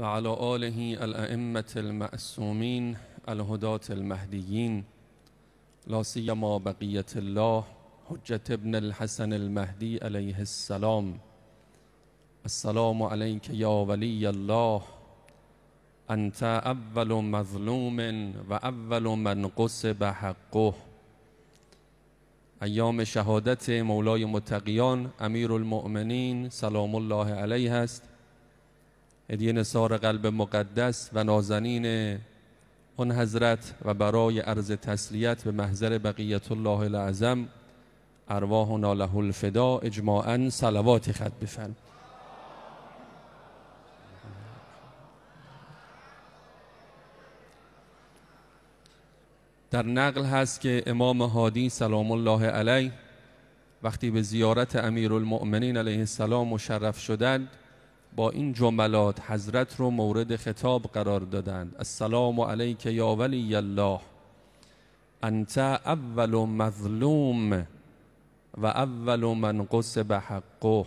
وعلى آله الأئمة المعصومين، الهداة المهديين، لا سيما الله حجت ابن الحسن المهدي عليه السلام السلام عليك يا ولي الله انت اول مظلوم و اول من قصب حقه ایام شهادت مولای متقیان امیر المؤمنین سلام الله علیه است هدیه نصار قلب مقدس و نازنین آن حضرت و برای عرض تسلیت به محضر بقیت الله العظم ارواح و ناله الفدا اجماعا سلوات خط بفرم در نقل هست که امام هادی سلام الله علیه وقتی به زیارت امیر المؤمنین علیه السلام مشرف شدند با این جملات حضرت رو مورد خطاب قرار دادند السلام علیک یا ولی الله انت اول مظلوم و اول من قصب حقه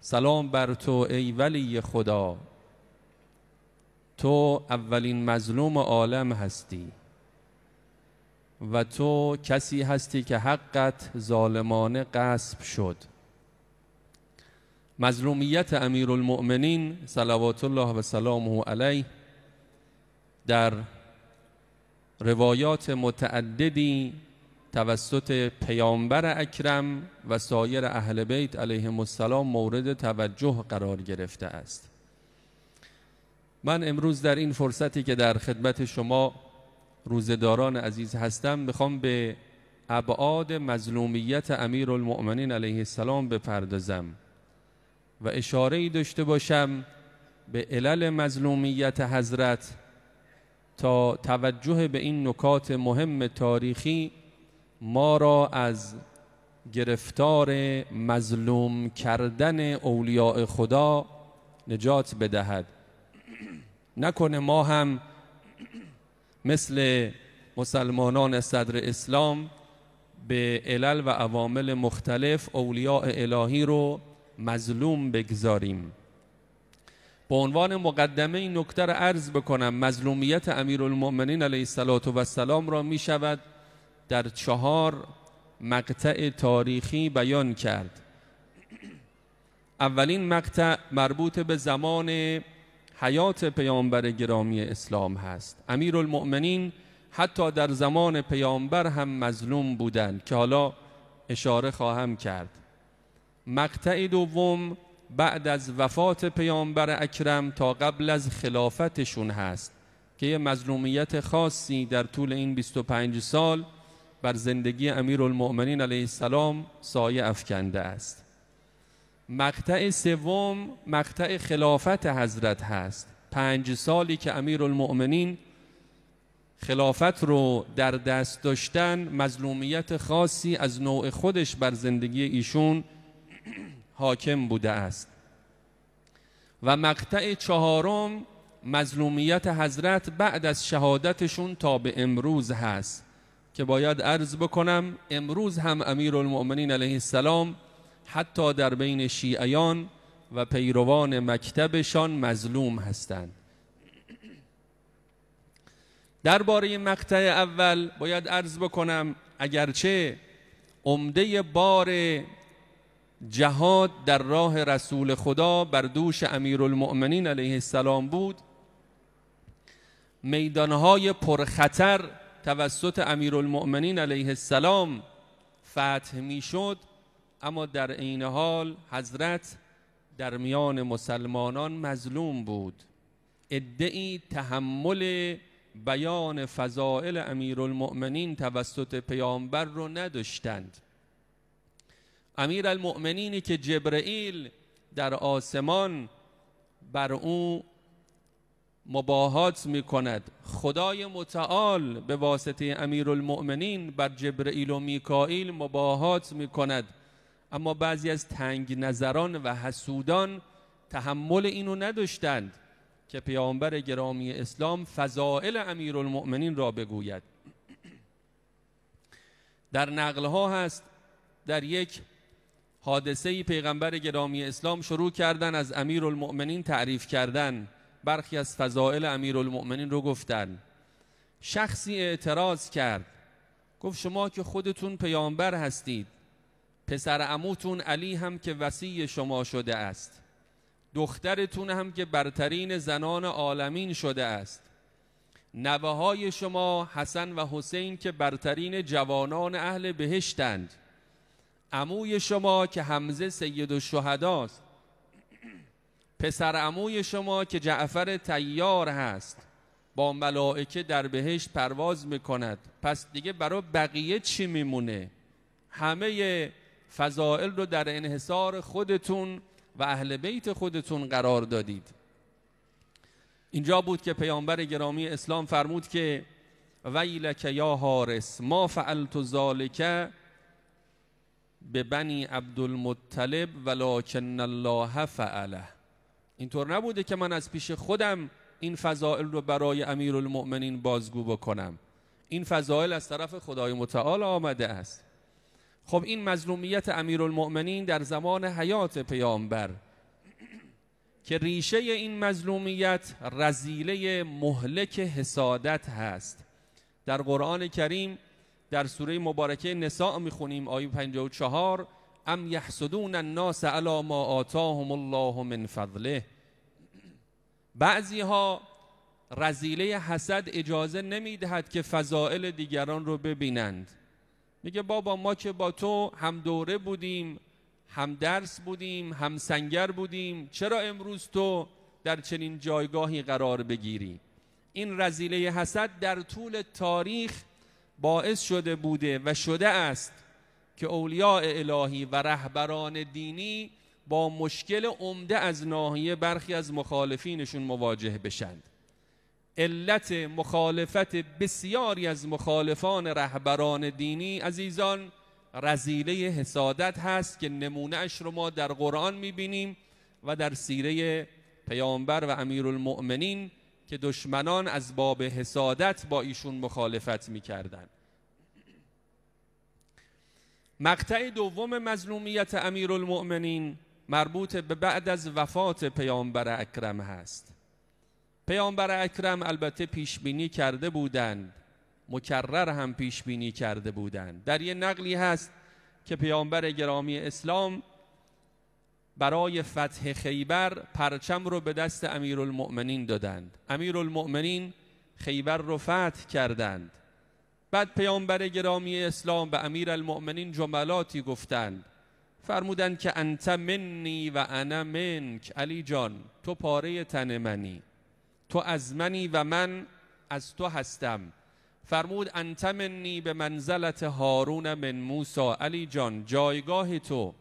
سلام بر تو ای ولی خدا تو اولین مظلوم عالم هستی و تو کسی هستی که حقت ظالمانه قصب شد مظلومیت امیر المؤمنین صلوات الله و سلامه علیه در روایات متعددی توسط پیامبر اکرم و سایر اهل بیت علیه السلام مورد توجه قرار گرفته است من امروز در این فرصتی که در خدمت شما روزداران عزیز هستم میخوام به ابعاد مظلومیت امیر المؤمنین علیه السلام بپردازم و اشاره داشته باشم به علل مظلومیت حضرت تا توجه به این نکات مهم تاریخی ما را از گرفتار مظلوم کردن اولیاء خدا نجات بدهد نکنه ما هم مثل مسلمانان صدر اسلام به علل و عوامل مختلف اولیاء الهی رو مظلوم بگذاریم به عنوان مقدمه این نکته را عرض بکنم مظلومیت المؤمنین علیه السلام را می شود در چهار مقطع تاریخی بیان کرد اولین مقطع مربوط به زمان حیات پیامبر گرامی اسلام هست المؤمنین حتی در زمان پیامبر هم مظلوم بودند که حالا اشاره خواهم کرد مقطع دوم بعد از وفات پیامبر اکرم تا قبل از خلافتشون هست که یه مظلومیت خاصی در طول این 25 سال بر زندگی امیر المؤمنین علیه السلام سایه افکنده است مقطع سوم مقطع خلافت حضرت هست پنج سالی که امیر المؤمنین خلافت رو در دست داشتن مظلومیت خاصی از نوع خودش بر زندگی ایشون حاکم بوده است و مقطع چهارم مظلومیت حضرت بعد از شهادتشون تا به امروز هست که باید عرض بکنم امروز هم امیر المؤمنین علیه السلام حتی در بین شیعیان و پیروان مکتبشان مظلوم هستند درباره مقطع اول باید عرض بکنم اگرچه عمده بار جهاد در راه رسول خدا بر دوش امیرالمؤمنین علیه السلام بود میدانهای پرخطر توسط امیرالمؤمنین علیه السلام فتح میشد اما در عین حال حضرت در میان مسلمانان مظلوم بود ادعی تحمل بیان فضائل امیرالمؤمنین توسط پیامبر رو نداشتند امیر المؤمنینی که جبرئیل در آسمان بر او مباهات می کند خدای متعال به واسطه امیر المؤمنین بر جبرئیل و میکائیل مباهات می کند اما بعضی از تنگ نظران و حسودان تحمل اینو نداشتند که پیامبر گرامی اسلام فضائل امیر المؤمنین را بگوید در نقلها هست در یک حادثه پیغمبر گرامی اسلام شروع کردن از امیر المؤمنین تعریف کردن برخی از فضائل امیر المؤمنین رو گفتن شخصی اعتراض کرد گفت شما که خودتون پیامبر هستید پسر عموتون علی هم که وسیع شما شده است دخترتون هم که برترین زنان عالمین شده است نوه های شما حسن و حسین که برترین جوانان اهل بهشتند عموی شما که حمزه سید شهداست پسر عموی شما که جعفر تیار هست با ملائکه در بهشت پرواز میکند پس دیگه برای بقیه چی میمونه همه فضائل رو در انحصار خودتون و اهل بیت خودتون قرار دادید اینجا بود که پیامبر گرامی اسلام فرمود که ویلک یا حارس ما فعلت ذالک به بنی عبدالمطلب ولکن الله فعله اینطور نبوده که من از پیش خودم این فضائل رو برای امیر المؤمنین بازگو بکنم این فضائل از طرف خدای متعال آمده است خب این مظلومیت امیر المؤمنین در زمان حیات پیامبر که ریشه این مظلومیت رزیله مهلک حسادت هست در قرآن کریم در سوره مبارکه نساء میخونیم آیه 54 ام یحسدون الناس علی ما آتاهم الله من فضله بعضی ها رزیله حسد اجازه نمیدهد که فضائل دیگران رو ببینند میگه بابا ما که با تو هم دوره بودیم هم درس بودیم هم سنگر بودیم چرا امروز تو در چنین جایگاهی قرار بگیری این رزیله حسد در طول تاریخ باعث شده بوده و شده است که اولیاء الهی و رهبران دینی با مشکل عمده از ناحیه برخی از مخالفینشون مواجه بشند علت مخالفت بسیاری از مخالفان رهبران دینی عزیزان رزیله حسادت هست که اش رو ما در قرآن میبینیم و در سیره پیامبر و امیرالمؤمنین که دشمنان از باب حسادت با ایشون مخالفت میکردند مقطع دوم مظلومیت امیرالمؤمنین مربوط به بعد از وفات پیامبر اکرم هست پیامبر اکرم البته پیش بینی کرده بودند مکرر هم پیش بینی کرده بودند در یه نقلی هست که پیامبر گرامی اسلام برای فتح خیبر پرچم رو به دست امیرالمؤمنین دادند امیرالمؤمنین خیبر رو فتح کردند بعد پیامبر گرامی اسلام به المؤمنین جملاتی گفتند فرمودند که انت منی و انا منک علی جان تو پاره تن منی تو از منی و من از تو هستم فرمود انت منی به منزلت هارون من موسی علی جان جایگاه تو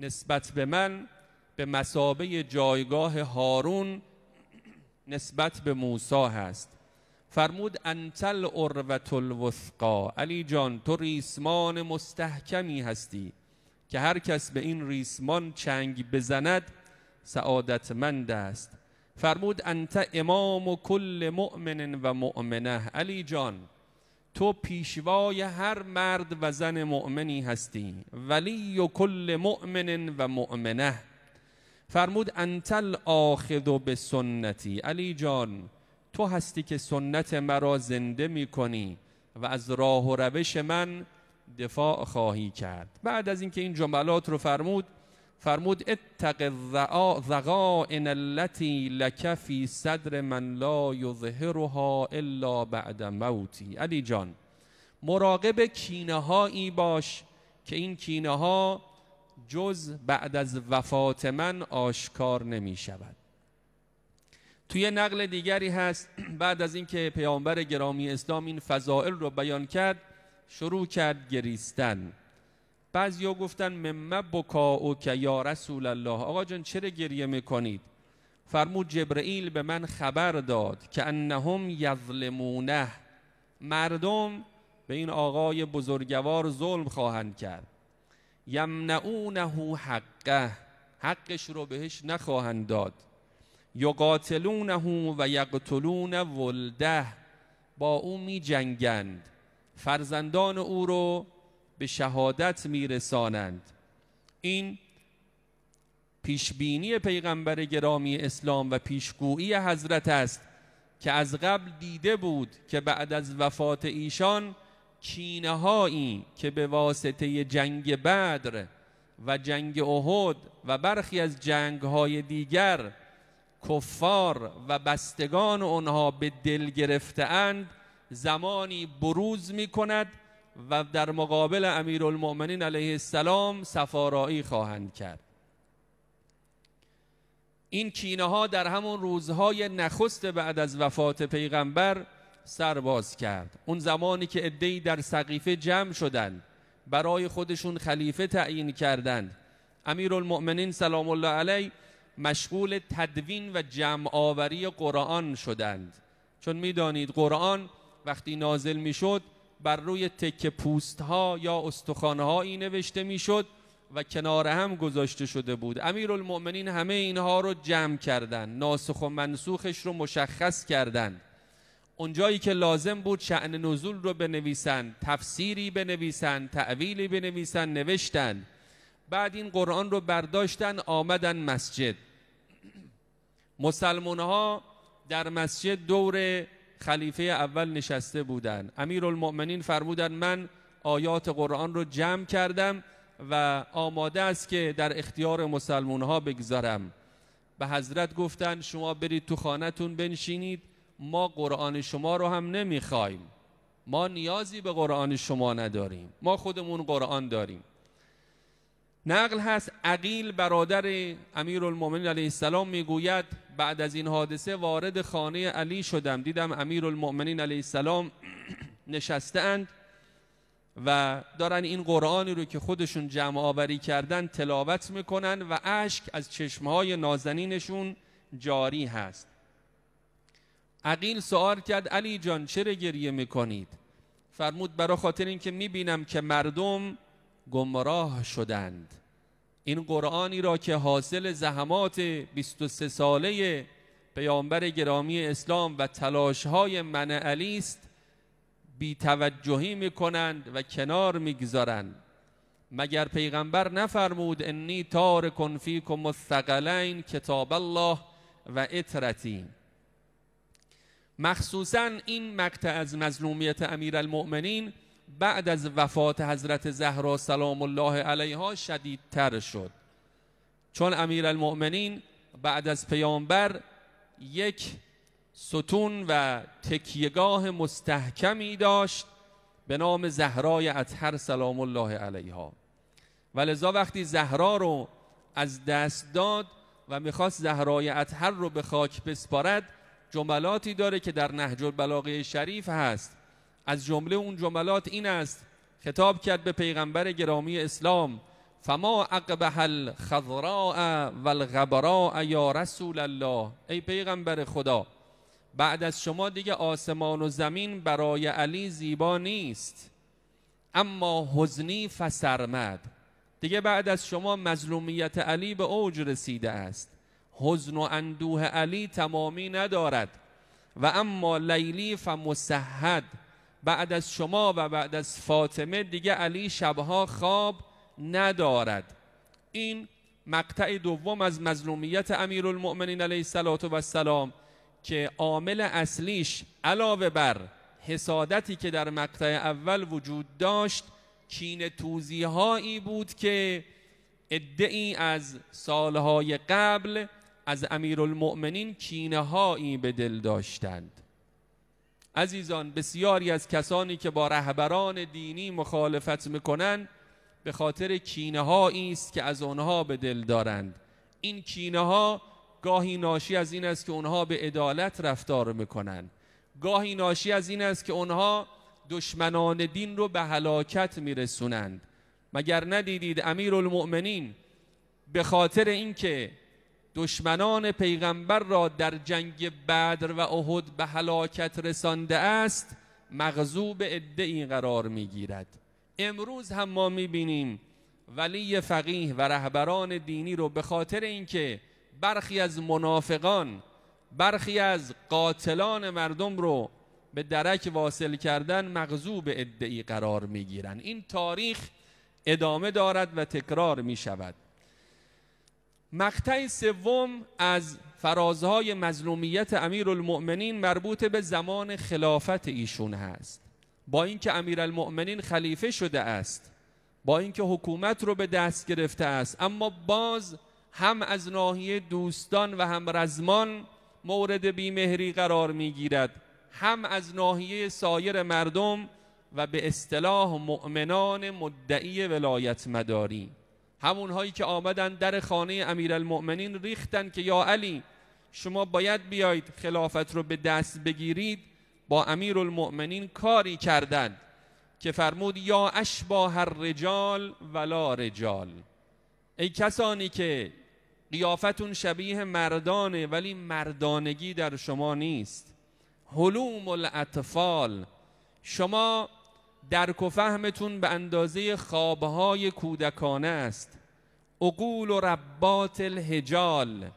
نسبت به من به مسابه جایگاه هارون نسبت به موسی هست فرمود انتل اروت الوثقا علی جان تو ریسمان مستحکمی هستی که هر کس به این ریسمان چنگ بزند سعادتمند است فرمود انت امام و کل مؤمن و مؤمنه علی جان تو پیشوای هر مرد و زن مؤمنی هستی ولی و کل مؤمن و مؤمنه فرمود انتل و به سنتی علی جان تو هستی که سنت مرا زنده می کنی و از راه و روش من دفاع خواهی کرد بعد از اینکه این جملات رو فرمود فرمود اتق ان التي لك في صدر من لا يظهرها الا بعد موتی علی جان مراقب کینه هایی باش که این کینه ها جز بعد از وفات من آشکار نمی شود توی نقل دیگری هست بعد از اینکه پیامبر گرامی اسلام این فضائل رو بیان کرد شروع کرد گریستن بعضیا گفتن ممه که یا رسول الله آقا جان چرا گریه میکنید فرمود جبرئیل به من خبر داد که انهم یظلمونه مردم به این آقای بزرگوار ظلم خواهند کرد یمنعونه حقه حقش رو بهش نخواهند داد یقاتلونه و یقتلون ولده با او می جنگند فرزندان او رو به شهادت میرسانند این پیشبینی پیغمبر گرامی اسلام و پیشگویی حضرت است که از قبل دیده بود که بعد از وفات ایشان کینه هایی که به واسطه جنگ بدر و جنگ احد و برخی از جنگ های دیگر کفار و بستگان آنها به دل اند زمانی بروز می و در مقابل امیرالمؤمنین علیه السلام سفارایی خواهند کرد این کینه ها در همون روزهای نخست بعد از وفات پیغمبر سرباز کرد اون زمانی که ادهی در سقیفه جمع شدند برای خودشون خلیفه تعیین کردند امیرالمؤمنین سلام الله علیه مشغول تدوین و جمع آوری قرآن شدند چون میدانید قرآن وقتی نازل میشد بر روی تک پوست ها یا استخوان این نوشته میشد و کنار هم گذاشته شده بود امیرالمؤمنین همه اینها رو جمع کردند ناسخ و منسوخش رو مشخص کردند اونجایی که لازم بود شعن نزول رو بنویسند، تفسیری بنویسند، تعویلی بنویسند نوشتن بعد این قرآن رو برداشتن آمدن مسجد مسلمان ها در مسجد دور خلیفه اول نشسته بودند امیرالمؤمنین فرمودن من آیات قرآن رو جمع کردم و آماده است که در اختیار مسلمون ها بگذارم به حضرت گفتند شما برید تو خانتون بنشینید ما قرآن شما رو هم نمیخوایم ما نیازی به قرآن شما نداریم ما خودمون قرآن داریم نقل هست عقیل برادر امیر علیه السلام میگوید بعد از این حادثه وارد خانه علی شدم دیدم امیر علیه السلام نشسته و دارن این قرآنی رو که خودشون جمع آوری کردن تلاوت میکنن و اشک از چشمهای نازنینشون جاری هست عقیل سوال کرد علی جان چرا گریه میکنید فرمود برا خاطر اینکه میبینم که مردم گمراه شدند این قرآنی را که حاصل زحمات 23 ساله پیامبر گرامی اسلام و تلاشهای من علی است بی توجهی کنند و کنار میگذارند مگر پیغمبر نفرمود انی تارکن فیکم الثقلین کتاب الله و اترتی. مخصوصا این مقطع از مظلومیت امیرالمؤمنین بعد از وفات حضرت زهرا سلام الله علیها شدیدتر شد چون امیر المؤمنین بعد از پیامبر یک ستون و تکیگاه مستحکمی داشت به نام زهرای اطهر سلام الله علیها ولذا وقتی زهرا رو از دست داد و میخواست زهرای اطهر رو به خاک بسپارد جملاتی داره که در نهج البلاغه شریف هست از جمله اون جملات این است خطاب کرد به پیغمبر گرامی اسلام فما اقبح الخضراء والغبراء یا رسول الله ای پیغمبر خدا بعد از شما دیگه آسمان و زمین برای علی زیبا نیست اما حزنی فسرمد دیگه بعد از شما مظلومیت علی به اوج رسیده است حزن و اندوه علی تمامی ندارد و اما لیلی فمسهد بعد از شما و بعد از فاطمه دیگه علی شبها خواب ندارد این مقطع دوم از مظلومیت امیرالمؤمنین علیه السلام که عامل اصلیش علاوه بر حسادتی که در مقطع اول وجود داشت چین توزیهایی بود که ادعی از سالهای قبل از امیرالمؤمنین کینه هایی به دل داشتند عزیزان بسیاری از کسانی که با رهبران دینی مخالفت میکنند به خاطر کینه ها است که از آنها به دل دارند این کینه ها گاهی ناشی از این است که آنها به عدالت رفتار میکنند گاهی ناشی از این است که آنها دشمنان دین رو به هلاکت میرسونند مگر ندیدید امیرالمؤمنین به خاطر اینکه دشمنان پیغمبر را در جنگ بدر و احد به هلاکت رسانده است مغضوب این قرار میگیرد امروز هم ما میبینیم ولی فقیه و رهبران دینی رو به خاطر اینکه برخی از منافقان برخی از قاتلان مردم رو به درک واصل کردن مغضوب ای قرار گیرند این تاریخ ادامه دارد و تکرار می شود مقطع سوم از فرازهای مظلومیت امیرالمؤمنین مربوط به زمان خلافت ایشون هست با اینکه امیرالمؤمنین خلیفه شده است با اینکه حکومت رو به دست گرفته است اما باز هم از ناحیه دوستان و هم رزمان مورد بیمهری قرار میگیرد هم از ناحیه سایر مردم و به اصطلاح مؤمنان مدعی ولایت مداری همونهایی که آمدن در خانه امیرالمؤمنین ریختن که یا علی شما باید بیاید خلافت رو به دست بگیرید با امیرالمؤمنین کاری کردند که فرمود یا اشبا هر رجال ولا رجال ای کسانی که قیافتون شبیه مردانه ولی مردانگی در شما نیست حلوم الاطفال شما درک و فهمتون به اندازه خوابهای کودکانه است عقول و ربات الهجال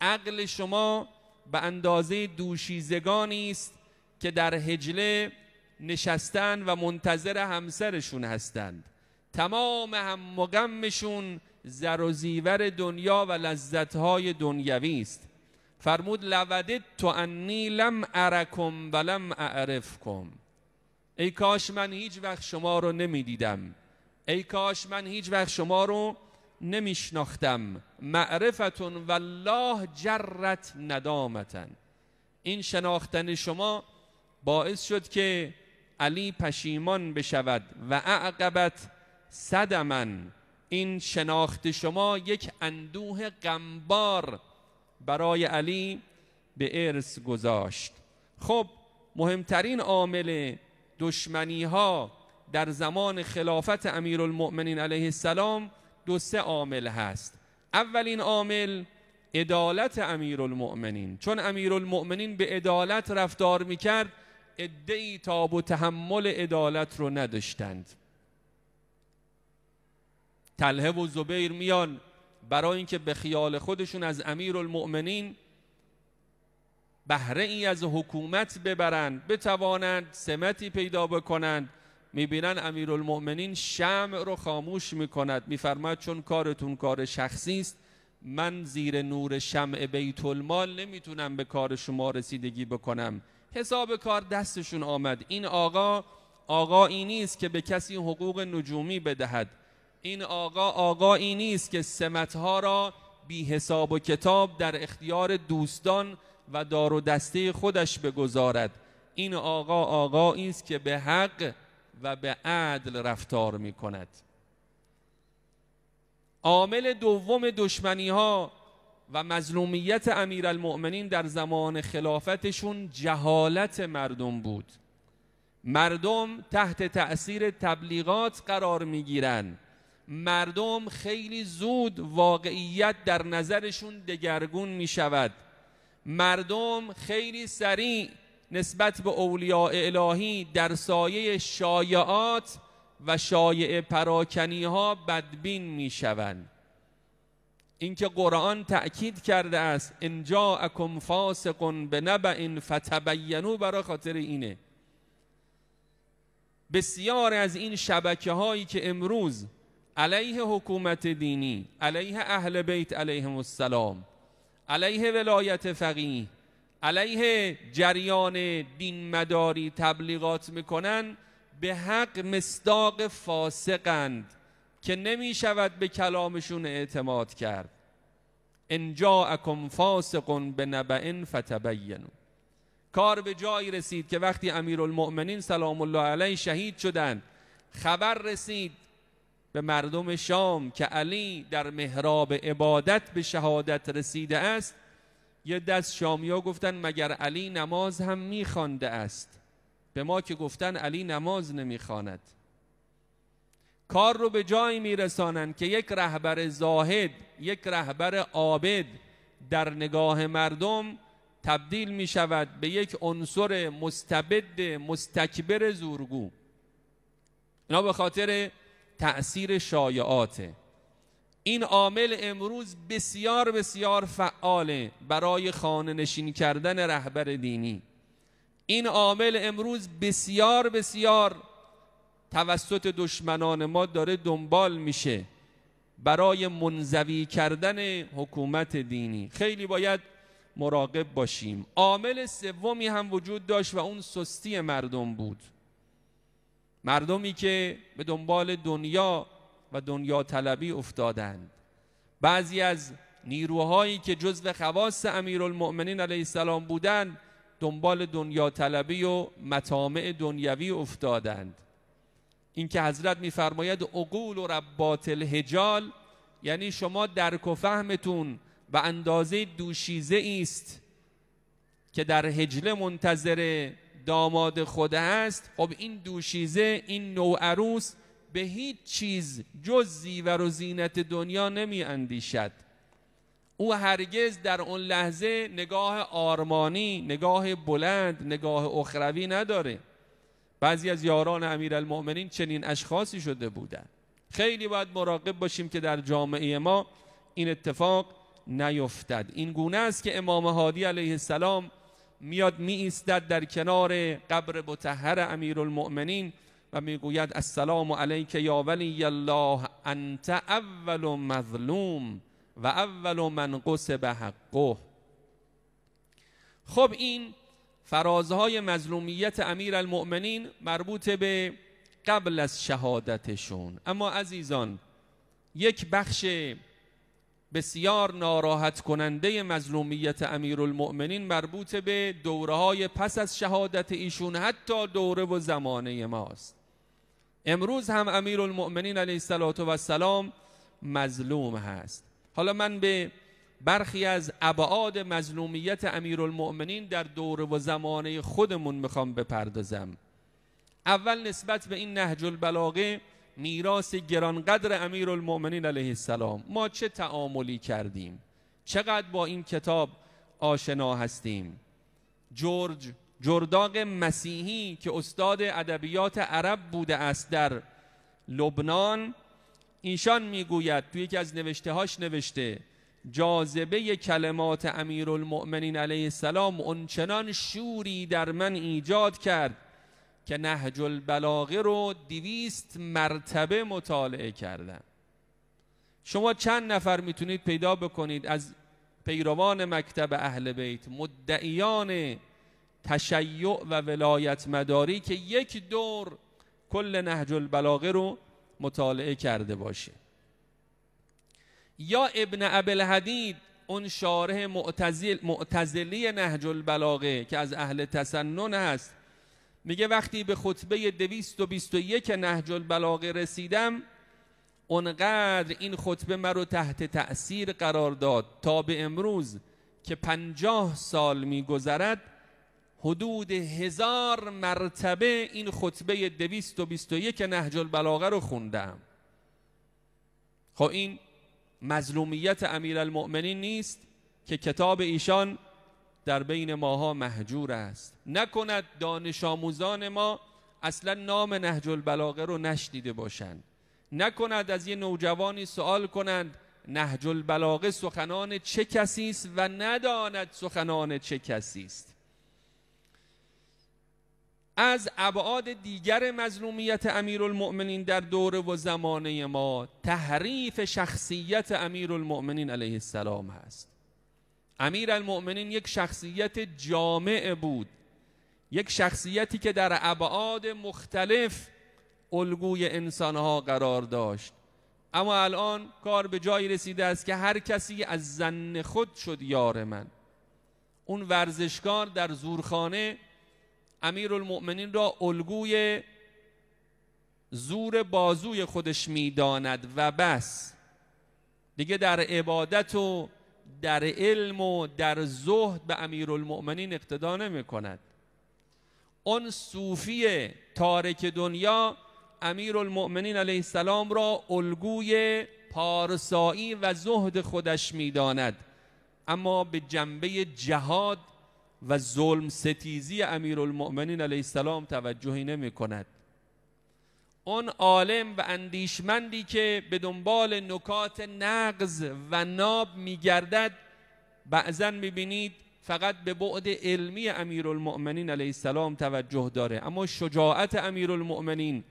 عقل شما به اندازه دوشیزگانی است که در هجله نشستن و منتظر همسرشون هستند تمام هم و غمشون زر و زیور دنیا و لذتهای دنیوی است فرمود لودت تو انی لم ارکم و لم اعرفکم ای کاش من هیچ وقت شما رو دیدم ای کاش من هیچ وقت شما رو نمیشناختم معرفتون والله جرت ندامتن این شناختن شما باعث شد که علی پشیمان بشود و اعقبت صدمن این شناخت شما یک اندوه غمبار برای علی به ارث گذاشت خب مهمترین عامل دشمنی ها در زمان خلافت امیر المؤمنین علیه السلام دو سه عامل هست اولین عامل عدالت امیرالمؤمنین چون امیرالمؤمنین به عدالت رفتار میکرد ادعی تاب و تحمل عدالت رو نداشتند تلهه و زبیر میان برای اینکه به خیال خودشون از المؤمنین بهره ای از حکومت ببرند بتوانند سمتی پیدا بکنند میبینن امیرالمؤمنین شمع رو خاموش میکند میفرماید چون کارتون کار شخصی است من زیر نور شمع بیت المال نمیتونم به کار شما رسیدگی بکنم حساب کار دستشون آمد این آقا آقایی نیست که به کسی حقوق نجومی بدهد این آقا آقایی نیست که سمتها را بی حساب و کتاب در اختیار دوستان و دار و دسته خودش بگذارد این آقا آقا است که به حق و به عدل رفتار می کند عامل دوم دشمنی ها و مظلومیت امیرالمؤمنین در زمان خلافتشون جهالت مردم بود مردم تحت تأثیر تبلیغات قرار میگیرند مردم خیلی زود واقعیت در نظرشون دگرگون می شود مردم خیلی سریع نسبت به اولیاء الهی در سایه شایعات و شایع پراکنی ها بدبین می شوند اینکه قرآن تأکید کرده است ان فاسقون فاسق نبع فتبینوا برای خاطر اینه بسیار از این شبکه هایی که امروز علیه حکومت دینی علیه اهل بیت علیهم السلام علیه ولایت فقیه علیه جریان دین مداری تبلیغات میکنن به حق مصداق فاسقند که نمی شود به کلامشون اعتماد کرد انجا اکم فاسقون به نبعن فتبینو کار به جایی رسید که وقتی امیر سلام الله علیه شهید شدند خبر رسید به مردم شام که علی در محراب عبادت به شهادت رسیده است یه دست شامیا گفتن مگر علی نماز هم میخوانده است به ما که گفتن علی نماز نمیخواند کار رو به جایی میرسانند که یک رهبر زاهد یک رهبر عابد در نگاه مردم تبدیل می شود به یک عنصر مستبد مستکبر زورگو اینا به خاطر تأثیر شایعاته این عامل امروز بسیار بسیار فعاله برای خانه نشین کردن رهبر دینی این عامل امروز بسیار بسیار توسط دشمنان ما داره دنبال میشه برای منزوی کردن حکومت دینی خیلی باید مراقب باشیم عامل سومی هم وجود داشت و اون سستی مردم بود مردمی که به دنبال دنیا و دنیا طلبی افتادند بعضی از نیروهایی که جزو خواص امیرالمؤمنین علیه السلام بودند دنبال دنیا طلبی و مطامع دنیوی افتادند اینکه حضرت میفرماید عقول و ربات الهجال یعنی شما درک و فهمتون و اندازه دوشیزه است که در هجله منتظره داماد خود است خب این دوشیزه این عروس به هیچ چیز جز زیور و زینت دنیا نمی اندیشد او هرگز در اون لحظه نگاه آرمانی نگاه بلند نگاه اخروی نداره بعضی از یاران امیرالمؤمنین چنین اشخاصی شده بودند خیلی باید مراقب باشیم که در جامعه ما این اتفاق نیفتد این گونه است که امام هادی علیه السلام میاد می ایستد در کنار قبر امیر المؤمنین و میگوید السلام علیک یا ولی الله انت اول مظلوم و اول من قصب حقه خب این فرازهای مظلومیت امیر المؤمنین مربوط به قبل از شهادتشون اما عزیزان یک بخش بسیار ناراحت کننده مظلومیت امیرالمؤمنین مربوط به دوره های پس از شهادت ایشون حتی دوره و زمانه ماست امروز هم امیرالمؤمنین علیه السلام مظلوم هست حالا من به برخی از ابعاد مظلومیت امیرالمؤمنین در دوره و زمانه خودمون میخوام بپردازم اول نسبت به این نهج البلاغه میراث گرانقدر امیرالمؤمنین علیه السلام ما چه تعاملی کردیم چقدر با این کتاب آشنا هستیم جورج جرداغ مسیحی که استاد ادبیات عرب بوده است در لبنان ایشان میگوید توی یکی از نوشته هاش نوشته جاذبه کلمات امیرالمؤمنین علیه السلام اونچنان شوری در من ایجاد کرد که نهج البلاغه رو دویست مرتبه مطالعه کردم. شما چند نفر میتونید پیدا بکنید از پیروان مکتب اهل بیت مدعیان تشیع و ولایت مداری که یک دور کل نهج البلاغه رو مطالعه کرده باشه یا ابن حدید اون شارح معتزل معتزلی نهج البلاغه که از اهل تسنن هست میگه وقتی به خطبه 221 نهج البلاغه رسیدم اونقدر این خطبه مرا تحت تأثیر قرار داد تا به امروز که پنجاه سال میگذرد حدود هزار مرتبه این خطبه 221 نهج البلاغه رو خوندم خب این مظلومیت المؤمنین نیست که کتاب ایشان در بین ماها محجور است نکند دانش آموزان ما اصلا نام نهج البلاغه رو نشنیده باشند نکند از یه نوجوانی سوال کنند نهج البلاغه سخنان چه کسی است و نداند سخنان چه کسی است از ابعاد دیگر مظلومیت امیرالمؤمنین در دوره و زمانه ما تحریف شخصیت امیرالمؤمنین علیه السلام هست امیر المؤمنین یک شخصیت جامع بود یک شخصیتی که در ابعاد مختلف الگوی انسانها قرار داشت اما الان کار به جایی رسیده است که هر کسی از زن خود شد یار من اون ورزشکار در زورخانه امیر المؤمنین را الگوی زور بازوی خودش میداند و بس دیگه در عبادت و در علم و در زهد به امیرالمؤمنین اقتدا نمی کند اون صوفی تارک دنیا امیرالمؤمنین علیه السلام را الگوی پارسایی و زهد خودش میداند اما به جنبه جهاد و ظلم ستیزی امیرالمؤمنین علیه السلام توجهی نمی کند اون عالم و اندیشمندی که به دنبال نکات نقض و ناب میگردد بعضا میبینید فقط به بعد علمی امیرالمؤمنین علیه السلام توجه داره اما شجاعت امیرالمؤمنین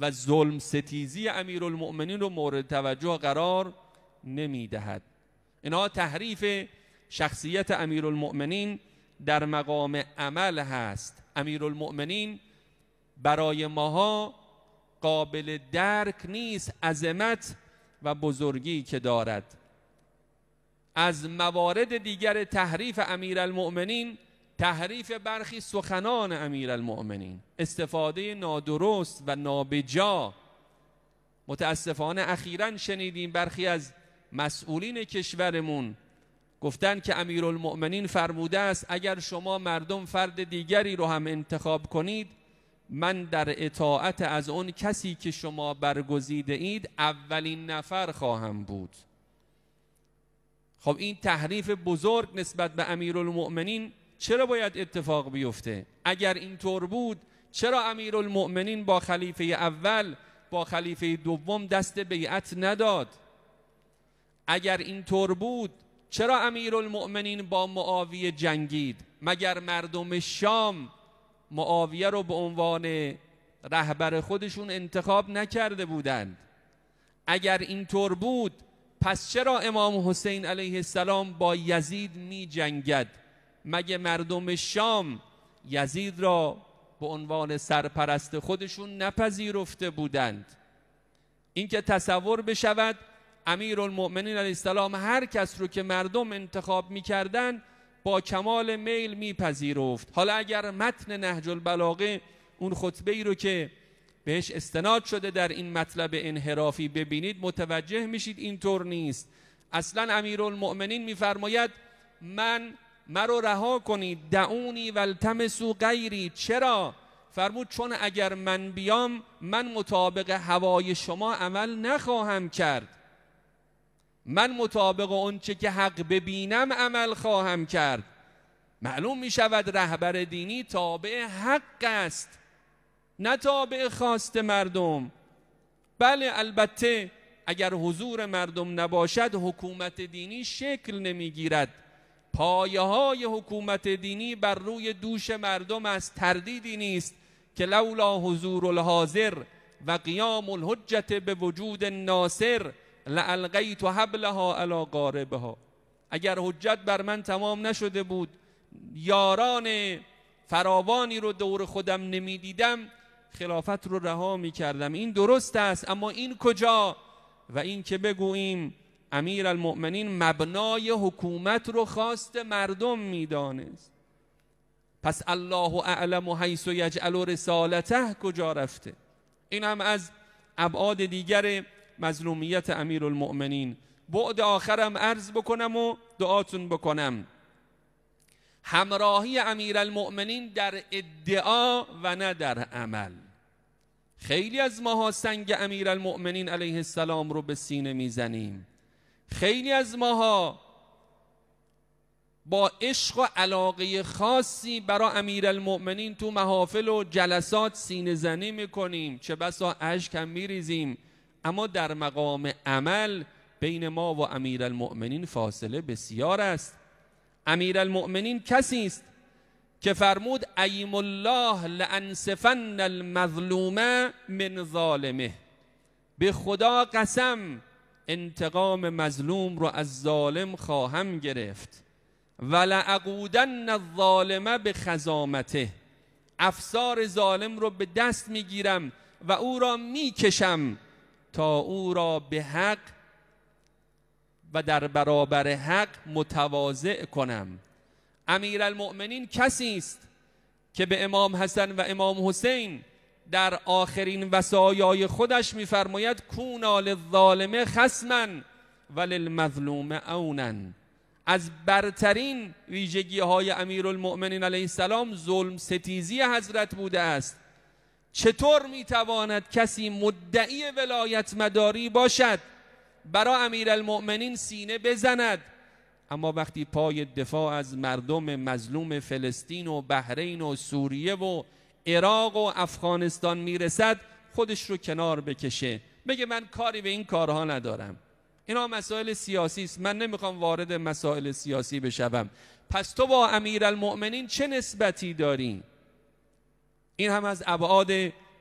و ظلم ستیزی امیرالمؤمنین رو مورد توجه قرار نمیدهد اینها تحریف شخصیت امیرالمؤمنین در مقام عمل هست امیرالمؤمنین برای ماها قابل درک نیست عظمت و بزرگی که دارد از موارد دیگر تحریف امیرالمؤمنین تحریف برخی سخنان امیرالمؤمنین استفاده نادرست و نابجا متاسفانه اخیرا شنیدیم برخی از مسئولین کشورمون گفتن که امیرالمؤمنین فرموده است اگر شما مردم فرد دیگری رو هم انتخاب کنید من در اطاعت از اون کسی که شما برگزیده اید اولین نفر خواهم بود خب این تحریف بزرگ نسبت به امیرالمؤمنین چرا باید اتفاق بیفته اگر اینطور بود چرا امیرالمؤمنین با خلیفه اول با خلیفه دوم دست بیعت نداد اگر اینطور بود چرا امیرالمؤمنین با معاویه جنگید مگر مردم شام معاویه رو به عنوان رهبر خودشون انتخاب نکرده بودند اگر اینطور بود پس چرا امام حسین علیه السلام با یزید می جنگد مگه مردم شام یزید را به عنوان سرپرست خودشون نپذیرفته بودند اینکه تصور بشود امیر المؤمنین علیه السلام هر کس رو که مردم انتخاب می با کمال میل میپذیرفت حالا اگر متن نهج البلاغه اون خطبه ای رو که بهش استناد شده در این مطلب انحرافی ببینید متوجه میشید اینطور نیست اصلا امیرالمؤمنین میفرماید من مرا رها کنید دعونی ولتمسو غیری چرا فرمود چون اگر من بیام من مطابق هوای شما عمل نخواهم کرد من مطابق آنچه که حق ببینم عمل خواهم کرد معلوم می شود رهبر دینی تابع حق است نه تابع خواست مردم بله البته اگر حضور مردم نباشد حکومت دینی شکل نمیگیرد پایه های حکومت دینی بر روی دوش مردم است تردیدی نیست که لولا حضور الحاضر و قیام الحجت به وجود ناصر لالقیت و حبلها علی قاربها اگر حجت بر من تمام نشده بود یاران فراوانی رو دور خودم نمیدیدم خلافت رو رها می کردم این درست است اما این کجا و این که بگوییم امیر المؤمنین مبنای حکومت رو خواست مردم میدانست پس الله اعلم و حیث و یجعل و رسالته کجا رفته این هم از ابعاد دیگر مظلومیت امیر المؤمنین بعد آخرم عرض بکنم و دعاتون بکنم همراهی امیر المؤمنین در ادعا و نه در عمل خیلی از ماها سنگ امیر المؤمنین علیه السلام رو به سینه میزنیم خیلی از ماها با عشق و علاقه خاصی برای امیر المؤمنین تو محافل و جلسات سینه زنی میکنیم چه بسا اشک هم میریزیم اما در مقام عمل بین ما و امیرالمؤمنین فاصله بسیار است امیرالمؤمنین کسی است که فرمود ایم الله لانصفن المظلوم من ظالمه به خدا قسم انتقام مظلوم رو از ظالم خواهم گرفت ولعقودن الظالمه به خزامته افسار ظالم رو به دست میگیرم و او را میکشم تا او را به حق و در برابر حق متواضع کنم امیرالمؤمنین کسی است که به امام حسن و امام حسین در آخرین وصایای خودش میفرماید کونا للظالم خصما و للمظلوم اونا از برترین ویژگی های امیر المؤمنین علیه السلام ظلم ستیزی حضرت بوده است چطور میتواند کسی مدعی ولایت مداری باشد برا امیرالمؤمنین سینه بزند اما وقتی پای دفاع از مردم مظلوم فلسطین و بحرین و سوریه و عراق و افغانستان میرسد خودش رو کنار بکشه بگه من کاری به این کارها ندارم اینا مسائل سیاسی است من نمیخوام وارد مسائل سیاسی بشوم پس تو با امیرالمؤمنین چه نسبتی داری این هم از ابعاد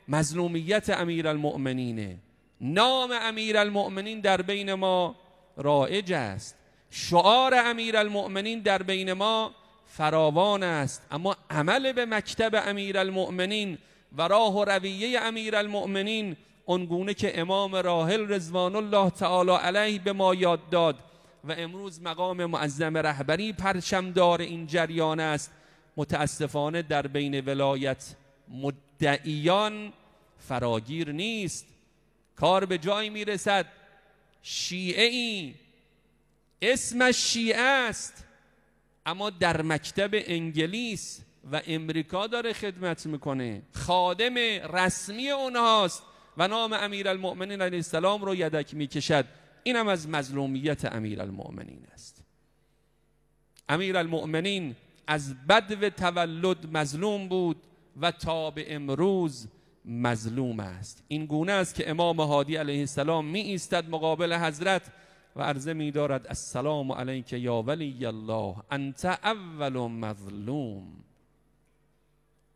مظلومیت امیر المؤمنینه نام امیر المؤمنین در بین ما رائج است شعار امیر المؤمنین در بین ما فراوان است اما عمل به مکتب امیر المؤمنین و راه و رویه امیر المؤمنین اونگونه که امام راحل رزوان الله تعالی علیه به ما یاد داد و امروز مقام معظم رهبری پرچمدار این جریان است متاسفانه در بین ولایت مدعیان فراگیر نیست کار به جایی میرسد شیعه ای اسمش شیعه است اما در مکتب انگلیس و امریکا داره خدمت میکنه خادم رسمی اونهاست و نام امیر المؤمنین علیه السلام رو یدک میکشد اینم از مظلومیت امیر المؤمنین است امیر المؤمنین از بدو تولد مظلوم بود و تا به امروز مظلوم است این گونه است که امام هادی علیه السلام می ایستد مقابل حضرت و عرضه می دارد السلام علیک یا ولی الله انت اول مظلوم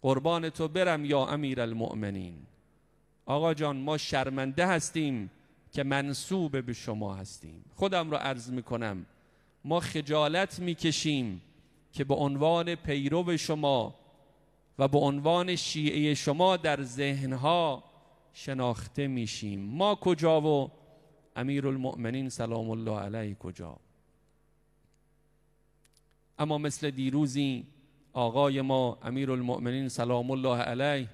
قربان تو برم یا امیر المؤمنین آقا جان ما شرمنده هستیم که منصوب به شما هستیم خودم را عرض می کنم ما خجالت می کشیم که به عنوان پیرو شما و به عنوان شیعه شما در ذهنها شناخته میشیم ما کجا و امیر المؤمنین سلام الله علیه کجا اما مثل دیروزی آقای ما امیر المؤمنین سلام الله علیه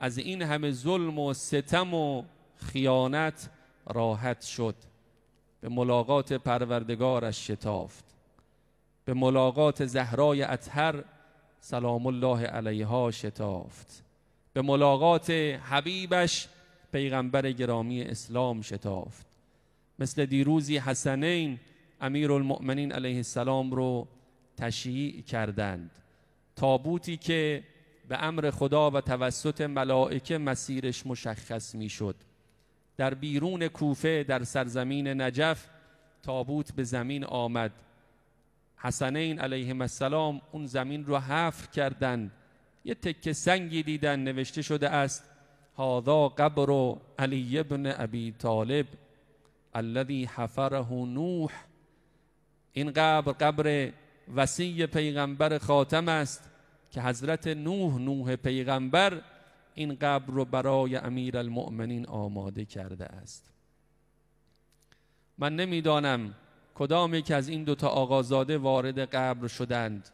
از این همه ظلم و ستم و خیانت راحت شد به ملاقات پروردگارش شتافت به ملاقات زهرای اطهر سلام الله علیها شتافت به ملاقات حبیبش پیغمبر گرامی اسلام شتافت مثل دیروزی حسنین امیر المؤمنین علیه السلام رو تشییع کردند تابوتی که به امر خدا و توسط ملائکه مسیرش مشخص میشد در بیرون کوفه در سرزمین نجف تابوت به زمین آمد حسنین علیهم السلام اون زمین رو حفر کردن یه تکه سنگی دیدن نوشته شده است هذا قبر علی ابن ابی طالب الذی حفره نوح این قبر قبر وسیع پیغمبر خاتم است که حضرت نوح نوح پیغمبر این قبر رو برای امیر المؤمنین آماده کرده است من نمیدانم کدام یک از این دوتا آقازاده وارد قبر شدند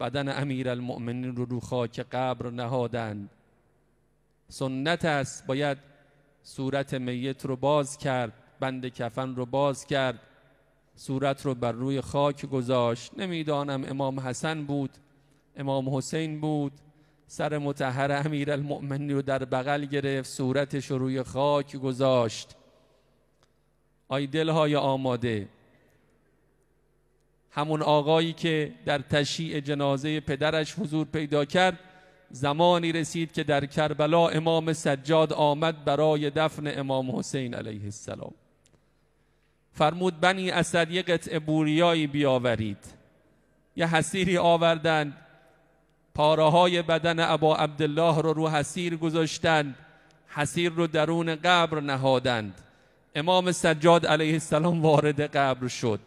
بدن امیر المؤمنین رو رو خاک قبر نهادند سنت است باید صورت میت رو باز کرد بند کفن رو باز کرد صورت رو بر روی خاک گذاشت نمیدانم امام حسن بود امام حسین بود سر متحر امیر المؤمنی رو در بغل گرفت صورتش رو روی خاک گذاشت آی دلهای آماده همون آقایی که در تشییع جنازه پدرش حضور پیدا کرد زمانی رسید که در کربلا امام سجاد آمد برای دفن امام حسین علیه السلام فرمود بنی اسد یه قطع بوریایی بیاورید یه حسیری آوردند پاره های بدن ابا عبدالله رو رو حسیر گذاشتند حسیر رو درون قبر نهادند امام سجاد علیه السلام وارد قبر شد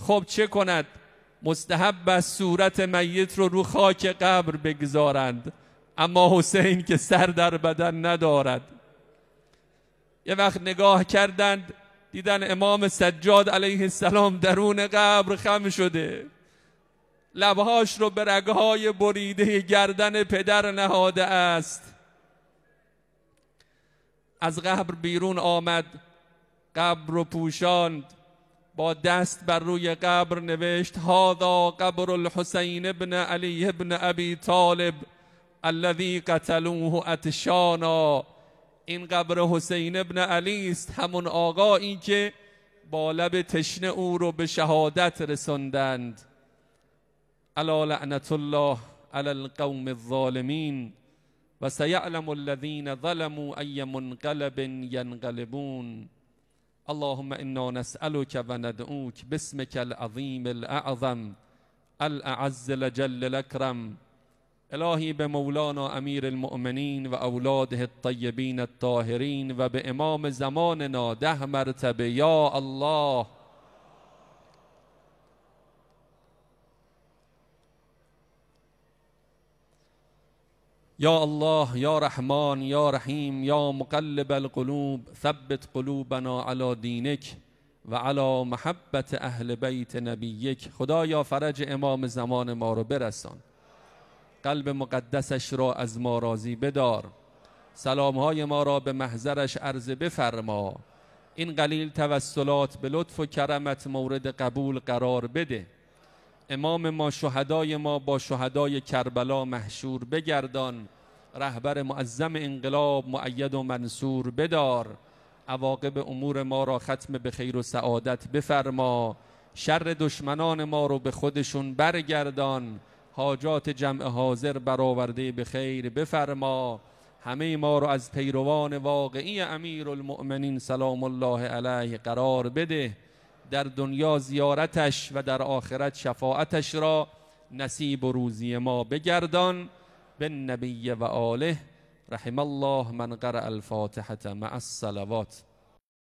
خب چه کند مستحب است صورت میت رو رو خاک قبر بگذارند اما حسین که سر در بدن ندارد یه وقت نگاه کردند دیدن امام سجاد علیه السلام درون قبر خم شده لبهاش رو به رگهای بریده گردن پدر نهاده است از قبر بیرون آمد قبر رو پوشاند با دست بر روی قبر نوشت هادا قبر الحسین ابن علی ابن ابی طالب الذی قتلوه اتشانا این قبر حسین ابن علی است همون آقایی که با لب تشنه او رو به شهادت رساندند الا لعنت الله على القوم الظالمین و سیعلم الذین ظلموا ای منقلب ینقلبون اللهم انا نسألك و ندعوك باسمك العظيم الاعظم الاعز لجل الاکرم الهی به مولانا امیر المؤمنین و اولاده الطیبین الطاهرین و به امام زماننا ده مرتبه یا الله یا الله یا رحمان یا رحیم یا مقلب القلوب ثبت قلوبنا علی دینک و علی محبت اهل بیت نبیک خدا یا فرج امام زمان ما رو برسان قلب مقدسش را از ما راضی بدار های ما را به محضرش عرض بفرما این قلیل توسلات به لطف و کرمت مورد قبول قرار بده امام ما شهدای ما با شهدای کربلا محشور بگردان رهبر معظم انقلاب معید و منصور بدار عواقب امور ما را ختم به خیر و سعادت بفرما شر دشمنان ما رو به خودشون برگردان حاجات جمع حاضر برآورده به خیر بفرما همه ما رو از پیروان واقعی امیر المؤمنین سلام الله علیه قرار بده در دنیا زیارتش و در آخرت شفاعتش را نصیب و روزی ما بگردان به نبی و آله رحم الله من قرأ الفاتحة مع الصلوات